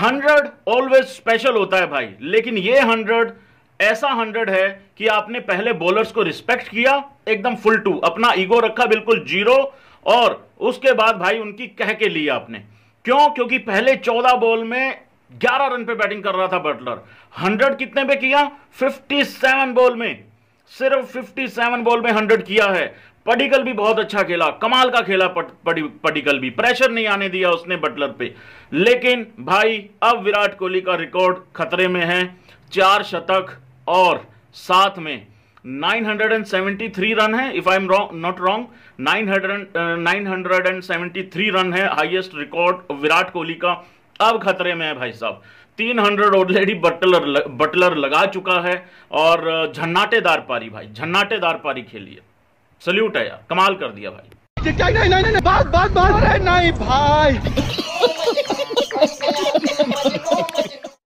hundred always special होता है भाई लेकिन ये हंड्रेड ऐसा हंड्रेड है कि आपने पहले बॉलर्स को रिस्पेक्ट किया एकदम फुल टू अपना ईगो रखा बिल्कुल जीरो और उसके बाद भाई उनकी कह के लिए आपने क्यों क्योंकि पहले चौदह बॉल में ग्यारह रन पे बैटिंग कर रहा था बटलर हंड्रेड कितने पे किया फिफ्टी सेवन बॉल में सिर्फ 57 बॉल में 100 किया है पडिकल भी बहुत अच्छा खेला कमाल का खेला पड, पडिकल भी प्रेशर नहीं आने दिया उसने बटलर पे लेकिन भाई अब विराट कोहली का रिकॉर्ड खतरे में है चार शतक और साथ में 973 रन है if I am wrong not wrong 900 973 run है हाईएस्ट रिकॉर्ड विराट कोहली का अब खतरे में है भाई साहब तीन हंड्रेड ऑलरेडी बटलर बटलर लगा चुका है और झन्नाटेदार पारी भाई झन्नाटेदार पारी खेली है सल्यूट है यार कमाल कर दिया भाई नहीं नहीं नहीं, नहीं बात बात बात नहीं भाई